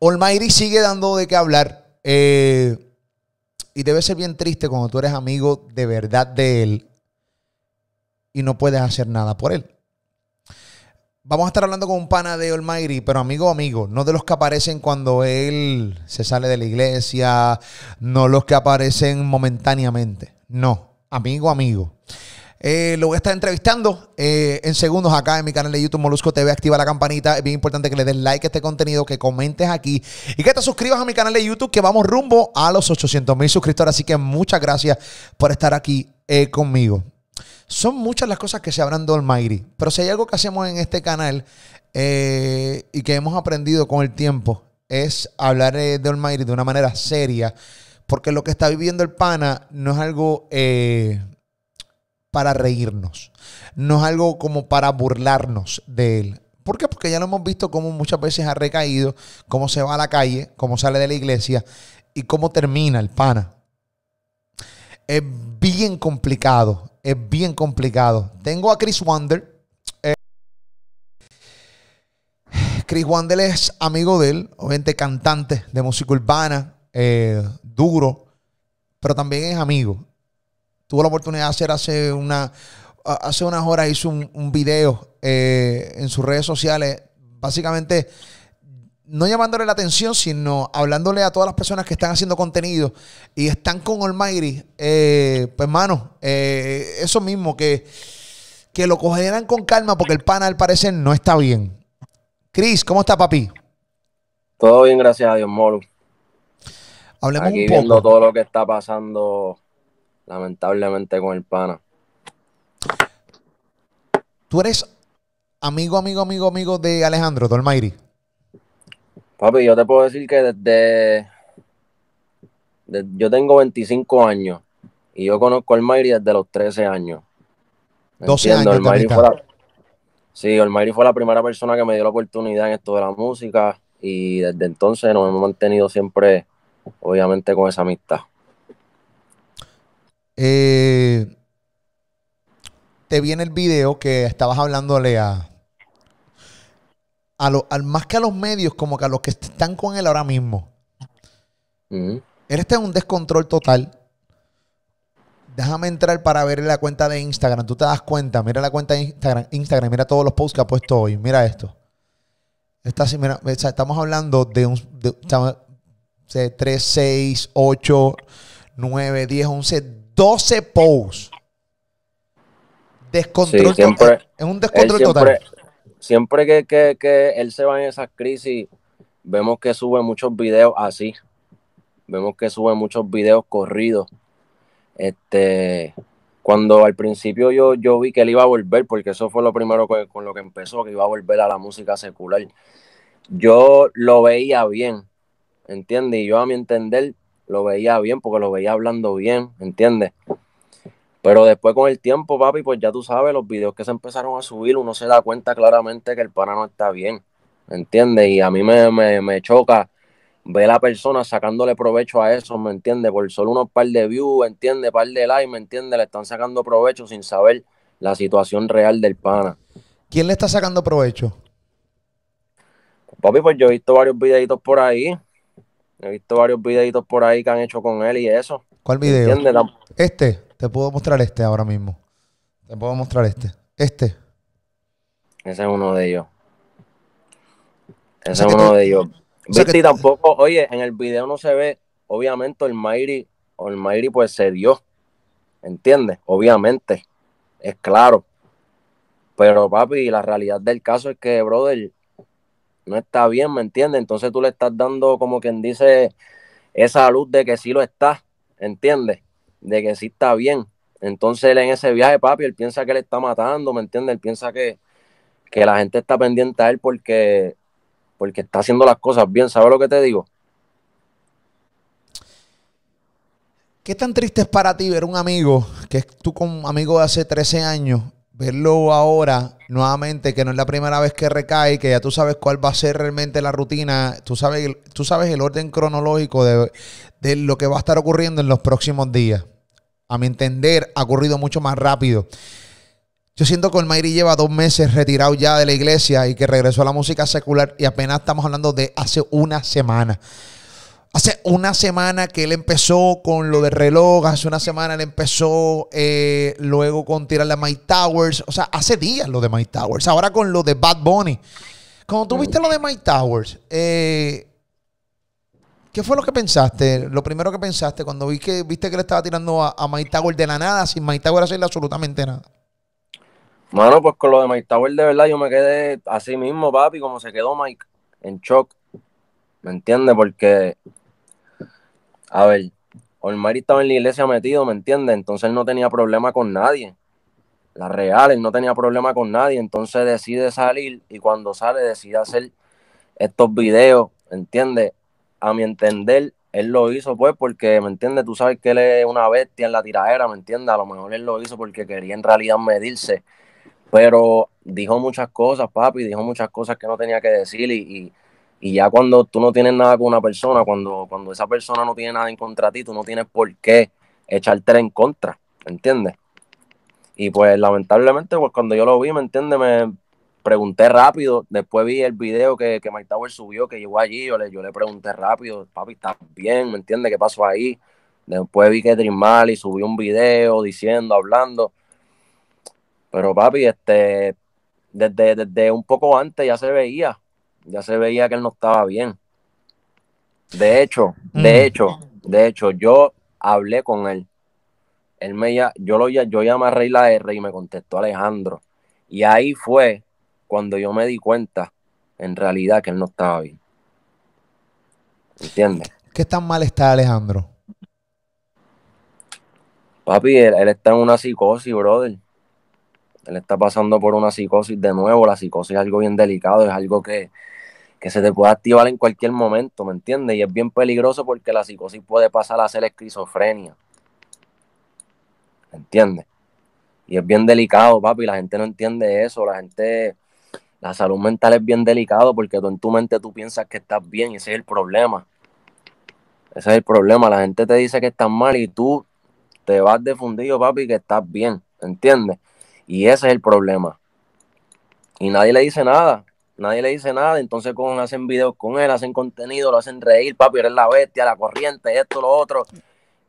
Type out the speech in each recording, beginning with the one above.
Olmairi sigue dando de qué hablar. Eh, y debe ser bien triste cuando tú eres amigo de verdad de él y no puedes hacer nada por él. Vamos a estar hablando con un pana de Olmairi, pero amigo, amigo, no de los que aparecen cuando él se sale de la iglesia, no los que aparecen momentáneamente. No, amigo, amigo. Eh, lo voy a estar entrevistando eh, en segundos acá en mi canal de YouTube Molusco TV. Activa la campanita. Es bien importante que le des like a este contenido, que comentes aquí y que te suscribas a mi canal de YouTube, que vamos rumbo a los 800 mil suscriptores. Así que muchas gracias por estar aquí eh, conmigo. Son muchas las cosas que se hablan de Almighty, pero si hay algo que hacemos en este canal y que hemos aprendido con el tiempo es hablar de Almighty de una manera seria, porque lo que está viviendo el pana no es algo para reírnos, no es algo como para burlarnos de él. ¿Por qué? Porque ya lo hemos visto cómo muchas veces ha recaído, cómo se va a la calle, cómo sale de la iglesia y cómo termina el pana. Es bien complicado, es bien complicado. Tengo a Chris Wander. Eh, Chris Wander es amigo de él, obviamente cantante de música urbana, eh, duro, pero también es amigo. Tuvo la oportunidad de hacer hace una hace unas horas hizo un, video eh, en sus redes sociales, básicamente no llamándole la atención, sino hablándole a todas las personas que están haciendo contenido y están con Almighty, eh, pues hermano, eh, eso mismo, que, lo cogerán con calma porque el pana al parecer no está bien. Chris, ¿cómo está papi? Todo bien, gracias a Dios, Molo. Hablemos viendo todo lo que está pasando lamentablemente con el pana. ¿Tú eres amigo, amigo, amigo, amigo de Alejandro Dolmairi? Papi, yo te puedo decir que desde, yo tengo 25 años y yo conozco a Olmairi desde los 13 años. 12 años. fue sí, Olmairi fue la primera persona que me dio la oportunidad en esto de la música y desde entonces nos hemos mantenido siempre, obviamente, con esa amistad. Eh, te viene el video que estabas hablándole a, a al, más que a los medios, como que a los que están con él ahora mismo. Él está en un descontrol total. Déjame entrar para ver la cuenta de Instagram. Tú te das cuenta, mira la cuenta de Instagram, Instagram mira todos los posts que ha puesto hoy, mira esto. Está estamos hablando de un 3, 6, 8, 9, 10, 11, 12 posts. Descontrol Es un descontrol total. Siempre que, que él se va en esas crisis, vemos que sube muchos videos así. Vemos que sube muchos videos corridos. Este, cuando al principio yo, yo vi que él iba a volver, porque eso fue lo primero con lo que empezó, que iba a volver a la música secular. Yo lo veía bien, ¿entiendes? Y yo a mi entender lo veía bien porque lo veía hablando bien, ¿entiendes? Pero después con el tiempo, papi, pues ya tú sabes, los videos que se empezaron a subir, uno se da cuenta claramente que el pana no está bien, ¿entiendes? Y a mí me, me, me choca ver a la persona sacándole provecho a eso, ¿me entiendes? Por solo unos par de views, ¿entiendes? Par de likes, ¿me entiendes? Le están sacando provecho sin saber la situación real del pana. ¿Quién le está sacando provecho? Papi, pues yo he visto varios videitos por ahí He visto varios videitos por ahí que han hecho con él y eso. ¿Cuál video? Este, te puedo mostrar este ahora mismo. Te puedo mostrar este. Este. Ese es uno de ellos. Ese es uno de ellos. Viste, tampoco, oye, en el video no se ve, obviamente, el Mayri, el Mayri pues se dio. ¿Entiendes? Obviamente. Es claro. Pero, papi, la realidad del caso es que, brother, no está bien, ¿me entiendes? Entonces tú le estás dando como quien dice esa luz de que sí lo está, ¿entiendes? De que sí está bien. Entonces él en ese viaje, papi, él piensa que le está matando, ¿me entiendes? Él piensa que, que la gente está pendiente a él porque, porque está haciendo las cosas bien, ¿sabes lo que te digo? ¿Qué tan triste es para ti ver un amigo, que es tú con amigo de hace 13 años, verlo ahora nuevamente, que no es la primera vez que recae, que ya tú sabes cuál va a ser realmente la rutina, tú sabes, el orden cronológico de, lo que va a estar ocurriendo en los próximos días. A mi entender, ha ocurrido mucho más rápido. Yo siento que Olmairi lleva dos meses retirado ya de la iglesia y que regresó a la música secular y apenas estamos hablando de hace una semana. Hace una semana que él empezó con lo de reloj, hace una semana él empezó eh, luego con tirarle a Mike Towers, o sea, hace días lo de Mike Towers, ahora con lo de Bad Bunny. Cuando tú viste lo de Mike Towers, eh, ¿qué fue lo que pensaste? Lo primero que pensaste cuando vi que, viste que le estaba tirando a, Mike Towers de la nada, sin Mike Towers hacerle absolutamente nada. Bueno, pues con lo de Mike Towers de verdad, yo me quedé así mismo, papi, como se quedó Mike, en shock. ¿Me entiendes? Porque a ver, Olmari estaba en la iglesia metido, ¿me entiendes? Entonces él no tenía problema con nadie. La real, él no tenía problema con nadie. Entonces decide salir y cuando sale decide hacer estos videos, ¿entiendes? A mi entender, él lo hizo pues porque, ¿me entiendes? Tú sabes que él es una bestia en la tiradera, ¿me entiendes? A lo mejor él lo hizo porque quería en realidad medirse. Pero dijo muchas cosas, papi, dijo muchas cosas que no tenía que decir y y ya cuando tú no tienes nada con una persona, cuando, cuando esa persona no tiene nada en contra de ti, tú no tienes por qué echarte en contra, ¿me entiendes? Y pues lamentablemente, pues cuando yo lo vi, ¿me entiendes? Me pregunté rápido, después vi el video que, que Mike Tower subió, que llegó allí, yo le, yo le pregunté rápido, papi, ¿estás bien? ¿Me entiendes? ¿Qué pasó ahí? Después vi que mal y subió un video diciendo, hablando. Pero papi, este, desde, desde un poco antes ya se veía ya se veía que él no estaba bien. De hecho, de mm. hecho, de hecho, yo hablé con él. Él me yo yo llamé a Rey la R y me contestó Alejandro. Y ahí fue cuando yo me di cuenta, en realidad, que él no estaba bien. ¿Entiendes? ¿Qué tan mal está Alejandro? Papi, él está en una psicosis, brother. Él está pasando por una psicosis de nuevo. La psicosis es algo bien delicado, es algo que, que se te puede activar en cualquier momento, ¿me entiendes? Y es bien peligroso porque la psicosis puede pasar a ser esquizofrenia. ¿Me entiendes? Y es bien delicado, papi, la gente no entiende eso, la gente, la salud mental es bien delicado porque tú en tu mente tú piensas que estás bien y ese es el problema. Ese es el problema, la gente te dice que estás mal y tú te vas de papi, que estás bien, ¿entiendes? Y ese es el problema. Y nadie le dice nada, Nadie le dice nada, entonces con, hacen videos con él, hacen contenido, lo hacen reír, papi, eres la bestia, la corriente, esto, lo otro.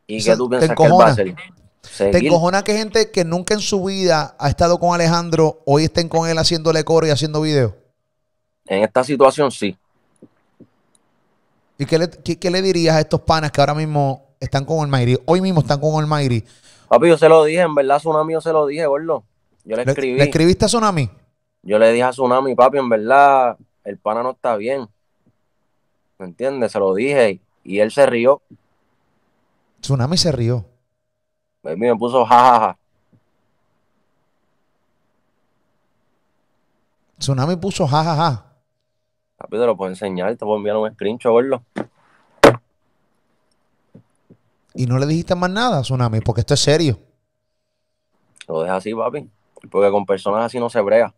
¿Y tú piensas que Te encojona que gente que nunca en su vida ha estado con Alejandro, hoy estén con él haciéndole coro y haciendo videos. En esta situación, sí. ¿Y qué le, le, dirías a estos panas que ahora mismo están con el Almighty? Hoy mismo están con el Almighty. Papi, yo se lo dije, en verdad, Tsunami, yo se lo dije, gordo. Yo le, escribí. ¿Le escribiste a Tsunami? Yo le dije a Tsunami, papi, en verdad, el pana no está bien. ¿Me entiendes? Se lo dije y él se rió. Tsunami se rió. Baby me puso jajaja. Tsunami puso jajaja. Papi, te lo puedo enseñar, te puedo enviar un screenshot, verlo. Y no le dijiste más nada, Tsunami, porque esto es serio. Lo deja así, papi. Porque con personas así no se brega.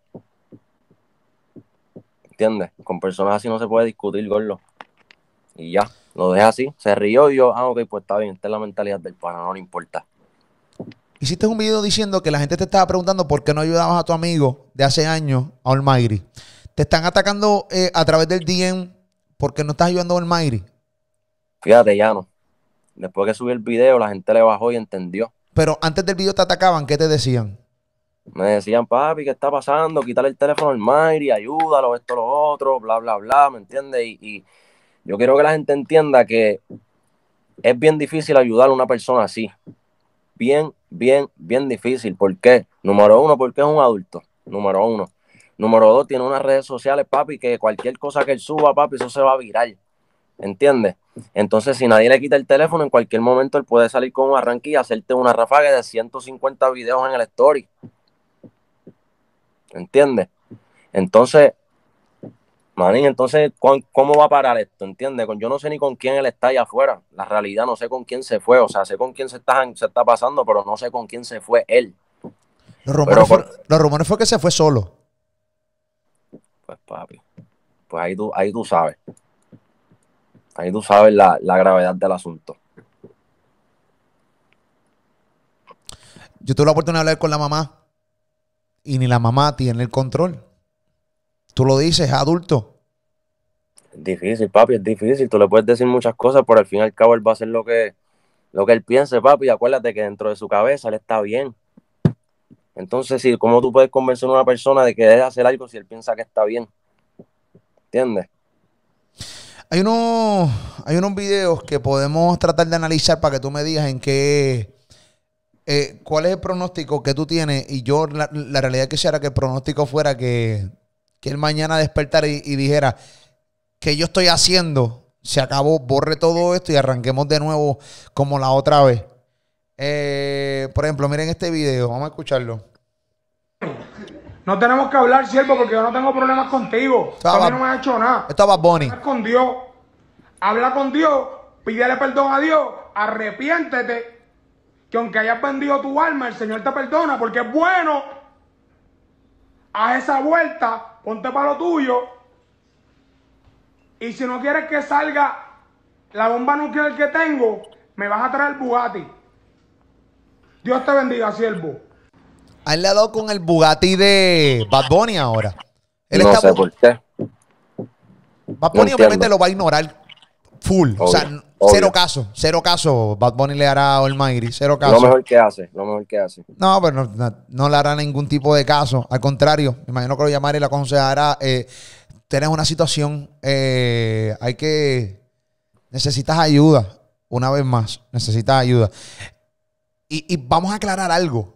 ¿Entiendes? Con personas así no se puede discutir, gordo. Y ya, lo dejé así. Se rió y yo, ah, ok, pues está bien, esta es la mentalidad del pana, no le importa. Hiciste un video diciendo que la gente te estaba preguntando por qué no ayudabas a tu amigo de hace años, a Olmairi. Te están atacando eh, a través del DM porque no estás ayudando a Olmairi. Fíjate, ya no. Después que subí el video, la gente le bajó y entendió. Pero antes del video te atacaban, ¿qué te decían? me decían, papi, ¿qué está pasando? Quítale el teléfono al Mayri, ayúdalo, esto, lo otro, bla, bla, bla, ¿me entiendes? Y, yo quiero que la gente entienda que es bien difícil ayudar a una persona así. Bien, bien, bien difícil. ¿Por qué? Número uno, porque es un adulto. Número uno. Número dos, tiene unas redes sociales, papi, que cualquier cosa que él suba, papi, eso se va a viral. ¿Entiendes? Entonces, si nadie le quita el teléfono, en cualquier momento él puede salir con un arranque y hacerte una ráfaga de 150 videos en el story. ¿entiendes? Entonces, manín, entonces, ¿cómo va a parar esto? ¿Entiendes? Yo no sé ni con quién él está allá afuera. La realidad, no sé con quién se fue. O sea, sé con quién se está, se está pasando, pero no sé con quién se fue él. Los rumores, fue, que se fue solo. Pues, papi, pues ahí tú, ahí tú sabes. Ahí tú sabes la, la gravedad del asunto. Yo tuve la oportunidad de hablar con la mamá y ni la mamá tiene el control. Tú lo dices, adulto. Es difícil, papi, es difícil. Tú le puedes decir muchas cosas, pero al fin y al cabo él va a hacer lo que, lo que él piense, papi. Y Acuérdate que dentro de su cabeza él está bien. Entonces, ¿cómo tú puedes convencer a una persona de que debe hacer algo si él piensa que está bien? ¿Entiendes? Hay unos, hay unos videos que podemos tratar de analizar para que tú me digas en qué, eh, ¿Cuál es el pronóstico que tú tienes? Y yo, la, que realidad quisiera que el pronóstico fuera que, que él mañana despertara y, dijera, que yo estoy haciendo? Se acabó, borre todo esto y arranquemos de nuevo como la otra vez. Eh, por ejemplo, miren este video, vamos a escucharlo. No tenemos que hablar, siervo, porque yo no tengo problemas contigo. Estaba, a mí no me has hecho nada. Estaba Bonnie. Habla con Dios. Habla con Dios, pídele perdón a Dios, arrepiéntete que aunque hayas vendido tu alma, el Señor te perdona porque es bueno. Haz esa vuelta, ponte para lo tuyo. Y si no quieres que salga la bomba nuclear que tengo, me vas a traer el Bugatti. Dios te bendiga, siervo. Ahí le ha dado con el Bugatti de Bad Bunny ahora. no está por qué. Bad Bunny obviamente lo va a ignorar Full. o sea, cero caso. Cero caso. Bad Bunny le hará a Olmairi. Cero caso. Lo mejor que hace. Lo mejor que hace. No, pero no, le hará ningún tipo de caso. Al contrario, me imagino que lo llamaré y le aconsejará. Eh, Tienes una situación, eh, hay que. Necesitas ayuda. Una vez más, necesitas ayuda. Y, vamos a aclarar algo.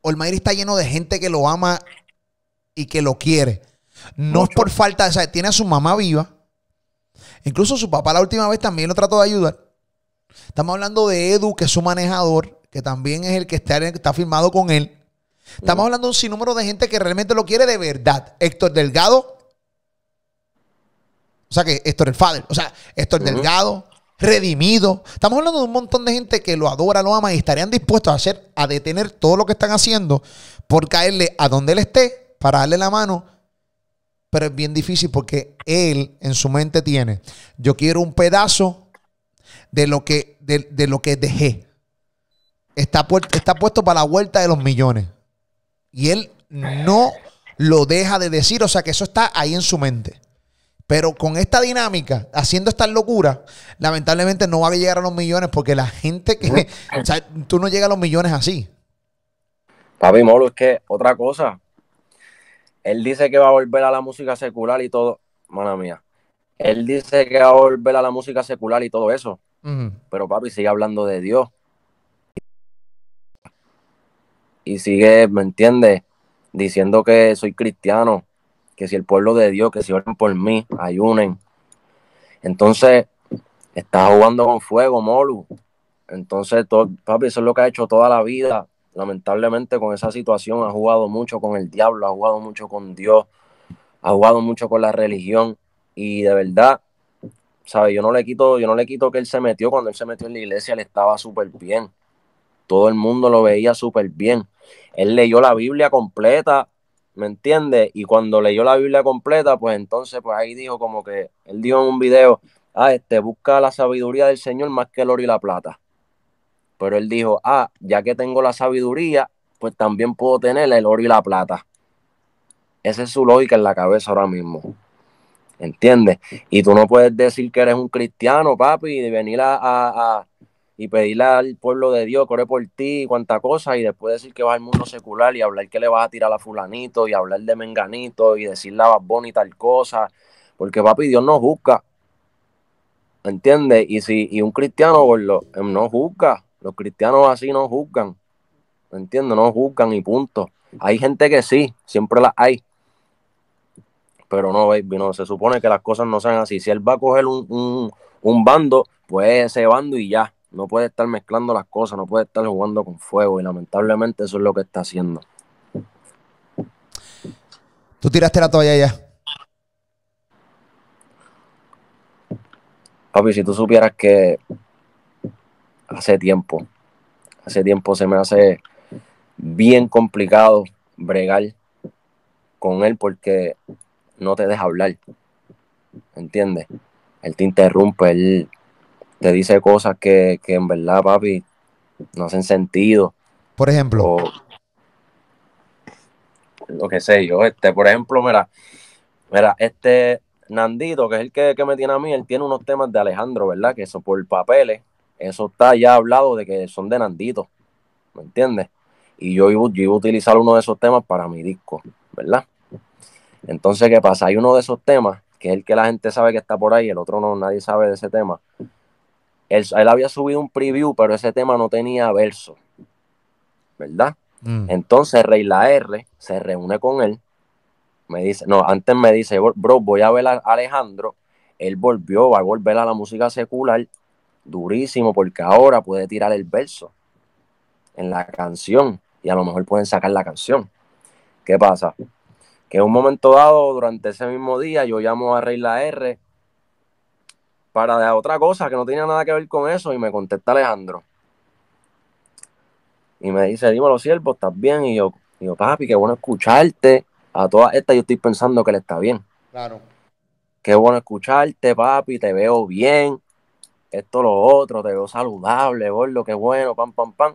Olmairi está lleno de gente que lo ama y que lo quiere. No es por falta, o sea, tiene a su mamá viva Incluso su papá la última vez también lo trató de ayudar. Estamos hablando de Edu, que es su manejador, que también es el que está, está firmado con él. Estamos mm. hablando de un sinnúmero de gente que realmente lo quiere de verdad. Héctor Delgado. O sea que Héctor el Fader. O sea, Héctor Delgado, redimido. Estamos hablando de un montón de gente que lo adora, lo ama y estarían dispuestos a hacer, a detener todo lo que están haciendo por caerle a donde él esté para darle la mano pero es bien difícil porque él en su mente tiene, yo quiero un pedazo de lo que, de, lo que dejé. Está, está puesto para la vuelta de los millones. Y él no lo deja de decir, o sea que eso está ahí en su mente. Pero con esta dinámica, haciendo esta locura, lamentablemente no va a llegar a los millones porque la gente que. tú no llegas a los millones así. Papi Molo, es que otra cosa, él dice que va a volver a la música secular y todo. Mala mía. Él dice que va a volver a la música secular y todo eso. Pero papi sigue hablando de Dios. Y sigue, ¿me entiendes? Diciendo que soy cristiano, que si el pueblo de Dios, que si oran por mí, ayunen. Entonces, está jugando con fuego, Molu. Entonces, todo, papi, eso es lo que ha hecho toda la vida lamentablemente con esa situación ha jugado mucho con el diablo, ha jugado mucho con Dios, ha jugado mucho con la religión y de verdad, ¿sabes? Yo no le quito, yo no le quito que él se metió, cuando él se metió en la iglesia le estaba súper bien. Todo el mundo lo veía súper bien. Él leyó la Biblia completa, ¿me entiende? Y cuando leyó la Biblia completa, pues entonces pues ahí dijo como que él dijo en un video, ah, este busca la sabiduría del Señor más que el oro y la plata. Pero él dijo, ah, ya que tengo la sabiduría, pues también puedo tener el oro y la plata. Esa es su lógica en la cabeza ahora mismo. ¿Entiendes? Y tú no puedes decir que eres un cristiano, papi, y venir a, y pedirle al pueblo de Dios que ore por ti y cuánta cosa, y después decir que vas al mundo secular y hablar que le vas a tirar a fulanito y hablar de menganito y decir a babón y tal cosa, porque papi, Dios no juzga. ¿Entiendes? Y si y un cristiano, pues, lo, no juzga. Los cristianos así no juzgan. ¿Me No juzgan y punto. Hay gente que sí, siempre las hay. Pero no, baby, no. Se supone que las cosas no sean así. Si él va a coger un, un bando, pues ese bando y ya. No puede estar mezclando las cosas, no puede estar jugando con fuego. Y lamentablemente eso es lo que está haciendo. Tú tiraste la toalla ya. Papi, si tú supieras que hace tiempo. Hace tiempo se me hace bien complicado bregar con él porque no te deja hablar. ¿Entiendes? Él te interrumpe, él te dice cosas que, que en verdad, papi, no hacen sentido. Por ejemplo. lo que sé yo, este, por ejemplo, mira, mira, este Nandito, que es el que, que me tiene a mí, él tiene unos temas de Alejandro, ¿verdad? Que eso por papeles, eso está ya hablado de que son de Nandito, ¿me entiendes? Y yo iba, a utilizar uno de esos temas para mi disco, ¿verdad? Entonces, ¿qué pasa? Hay uno de esos temas, que es el que la gente sabe que está por ahí, el otro no, nadie sabe de ese tema. Él, había subido un preview, pero ese tema no tenía verso, ¿verdad? Mm. Entonces, Rey La R se reúne con él, me dice, no, antes me dice, bro, voy a ver a Alejandro, él volvió, va a volver a la música secular, durísimo porque ahora puede tirar el verso en la canción y a lo mejor pueden sacar la canción. ¿Qué pasa? Que en un momento dado, durante ese mismo día, yo llamo a Rey La R para otra cosa que no tiene nada que ver con eso y me contesta Alejandro. Y me dice, los siervos, ¿estás bien? Y yo, digo papi, qué bueno escucharte. A todas estas yo estoy pensando que le está bien. Claro. Qué bueno escucharte, papi, te veo bien esto, lo otro, te veo saludable, boludo, qué bueno, pam, pam, pam.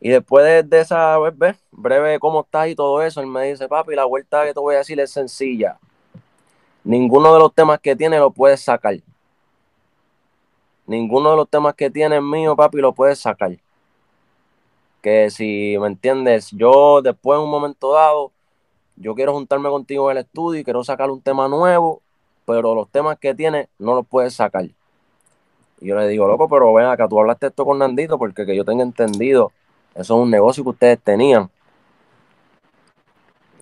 Y después de, esa breve, pues, breve cómo estás y todo eso, él me dice, papi, la vuelta que te voy a decir es sencilla. Ninguno de los temas que tiene lo puedes sacar. Ninguno de los temas que tiene mío, papi, lo puedes sacar. Que si me entiendes, yo después en un momento dado, yo quiero juntarme contigo en el estudio y quiero sacar un tema nuevo pero los temas que tiene no los puedes sacar. Y yo le digo, loco, pero ven acá, tú hablaste esto con Nandito porque que yo tenga entendido, eso es un negocio que ustedes tenían.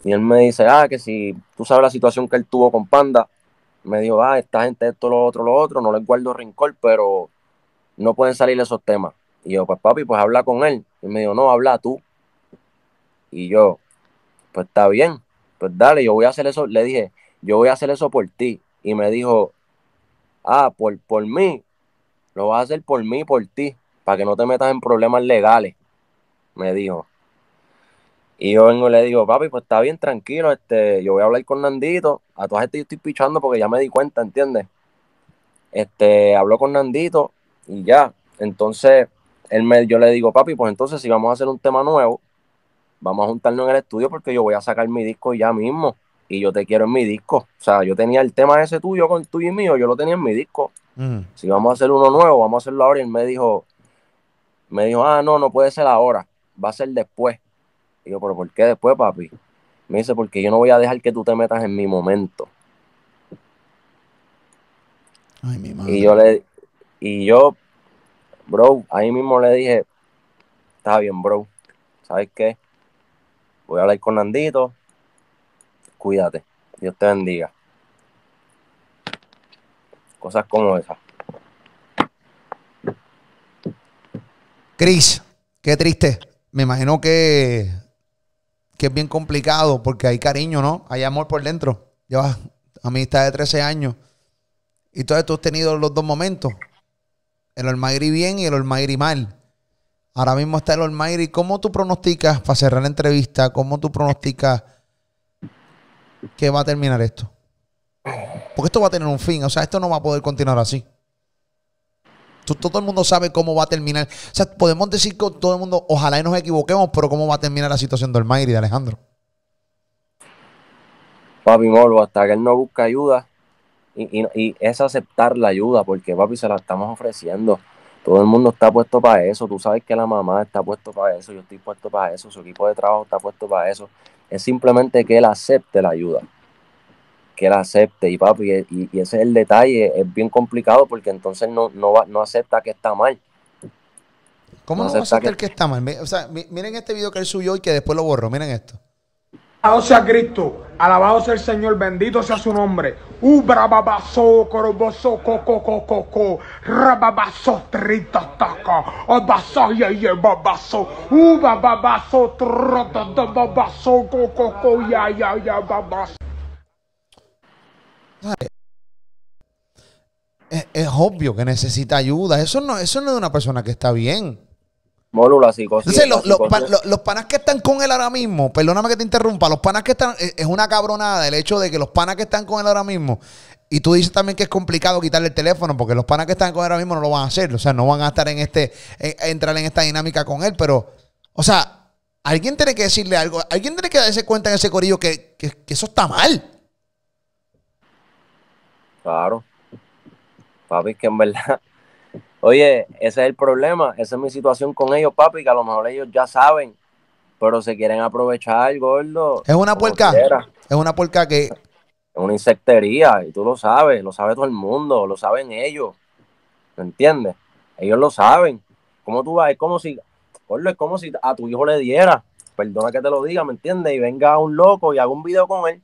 Y él me dice, ah, que si tú sabes la situación que él tuvo con Panda, me dijo, ah, esta gente, esto, lo otro, lo otro, no les guardo rincón, pero no pueden salir esos temas. Y yo, pues papi, pues habla con él. Y me dijo, no, habla tú. Y yo, pues está bien, pues dale, yo voy a hacer eso. Le dije, yo voy a hacer eso por ti y me dijo, ah, por, por mí, lo vas a hacer por mí, por ti, para que no te metas en problemas legales, me dijo. Y yo vengo y le digo, papi, pues está bien, tranquilo, este, yo voy a hablar con Nandito, a toda gente yo estoy pichando porque ya me di cuenta, ¿entiendes? Este, habló con Nandito y ya, entonces él me, yo le digo, papi, pues entonces si vamos a hacer un tema nuevo, vamos a juntarnos en el estudio porque yo voy a sacar mi disco ya mismo y yo te quiero en mi disco. O sea, yo tenía el tema ese tuyo con tuyo y mío, yo lo tenía en mi disco. Mm. Si vamos a hacer uno nuevo, vamos a hacerlo ahora. Y él me dijo, me dijo, ah, no, no puede ser ahora, va a ser después. digo pero ¿por qué después, papi? Me dice, porque yo no voy a dejar que tú te metas en mi momento. Ay, mi Y yo le, y yo, bro, ahí mismo le dije, está bien, bro, ¿sabes qué? Voy a hablar con Nandito, cuídate. Dios te bendiga. Cosas como esas. Cris, qué triste. Me imagino que, que es bien complicado porque hay cariño, ¿no? Hay amor por dentro. Llevas amistad de 13 años. Y entonces tú has tenido los dos momentos. El Olmairi bien y el Olmairi mal. Ahora mismo está el Olmairi. ¿Cómo tú pronosticas, para cerrar la entrevista, cómo tú pronosticas que va a terminar esto. Porque esto va a tener un fin. O sea, esto no va a poder continuar así. Todo el mundo sabe cómo va a terminar. O sea, podemos decir que todo el mundo, ojalá y nos equivoquemos, pero cómo va a terminar la situación del Mayri y de Alejandro. Papi Molo, hasta que él no busca ayuda y, y, es aceptar la ayuda, porque papi se la estamos ofreciendo. Todo el mundo está puesto para eso. Tú sabes que la mamá está puesto para eso. Yo estoy puesto para eso. Su equipo de trabajo está puesto para eso es simplemente que él acepte la ayuda, que él acepte. Y papi, y, ese es el detalle, es bien complicado porque entonces no, no, acepta que está mal. ¿Cómo no, acepta, el que... está mal? miren este video que él subió y que después lo borro miren esto. Alabado sea Cristo, alabado sea el Señor, bendito sea su nombre. Ubrababaso, coroboso, coco, coco, coco, rababaso, trita, taca, abaso, ye, ye, babaso, ubababaso, trota, babaso, coco, coco, ya, ya, ya, babaso. Es, es obvio que necesita ayuda. Eso no, eso no es una persona que está bien. Mólulas y cosas. los, los, panas que están con él ahora mismo, perdóname que te interrumpa, los panas que están, eh, es una cabronada el hecho de que los panas que están con él ahora mismo, y tú dices también que es complicado quitarle el teléfono, porque los panas que están con él ahora mismo no lo van a hacer, o sea, no van a estar en este, entrar en esta dinámica con él, pero, o sea, alguien tiene que decirle algo, alguien tiene que darse cuenta en ese corillo que, que eso está mal. Claro. Papi, que en verdad Oye, ese es el problema, esa es mi situación con ellos, papi, que a lo mejor ellos ya saben, pero se quieren aprovechar, gordo. Es una puerca, es una puerca que... Es una insectería, y tú lo sabes, lo sabe todo el mundo, lo saben ellos, ¿me entiendes? Ellos lo saben. ¿Cómo tú vas? Es como si, gordo, es como si a tu hijo le diera, perdona que te lo diga, ¿me entiendes? Y venga un loco y haga un video con él.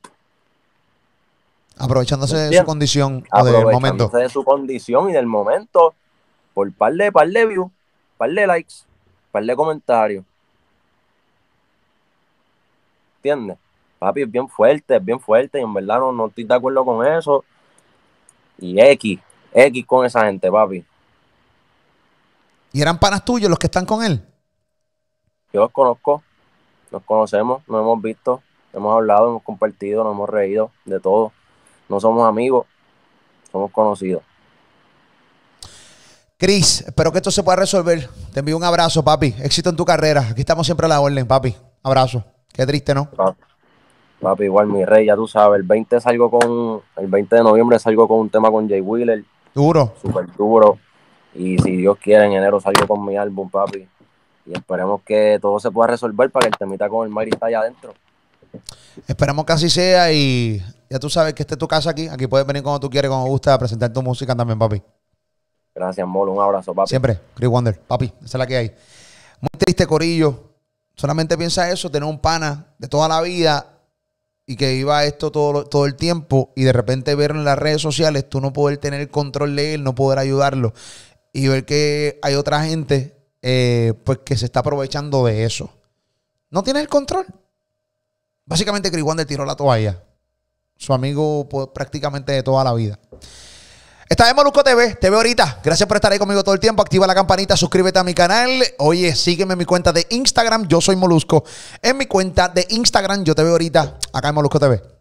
Aprovechándose de su condición o del momento. Aprovechándose de su condición y del momento por par de, par views, par de likes, par de comentarios. ¿Entiendes? Papi, es bien fuerte, es bien fuerte, y en verdad no, no estoy de acuerdo con eso. Y X, X con esa gente, papi. ¿Y eran panas tuyos los que están con él? Yo los conozco, nos conocemos, nos hemos visto, hemos hablado, hemos compartido, nos hemos reído de todo. No somos amigos, somos conocidos. Cris, espero que esto se pueda resolver. Te envío un abrazo, papi. Éxito en tu carrera. Aquí estamos siempre a la orden, papi. Abrazo. Qué triste, ¿no? Papi, igual mi rey, ya tú sabes, el 20 con el 20 de noviembre salgo con un tema con Jay Wheeler. Duro. Súper duro. Y si Dios quiere, en enero salgo con mi álbum, papi. Y esperemos que todo se pueda resolver para que el temita con el Mari está allá adentro. Esperamos que así sea y ya tú sabes que esta es tu casa aquí. Aquí puedes venir cuando tú quieres, cuando gusta, a presentar tu música también, papi. Gracias, Molo. Un abrazo, papi. Siempre, Chris Wonder. Papi, esa es la que hay. Muy triste, Corillo. Solamente piensa eso, tener un pana de toda la vida y que iba esto todo, todo el tiempo y de repente ver en las redes sociales, tú no poder tener el control de él, no poder ayudarlo y ver que hay otra gente eh, pues que se está aprovechando de eso. No tienes el control. Básicamente Chris Wonder tiró la toalla. Su amigo pues, prácticamente de toda la vida. Estás en Molusco TV, te veo ahorita. Gracias por estar ahí conmigo todo el tiempo. Activa la campanita, suscríbete a mi canal. Oye, sígueme en mi cuenta de Instagram, yo soy Molusco. En mi cuenta de Instagram, yo te veo ahorita acá en Molusco TV.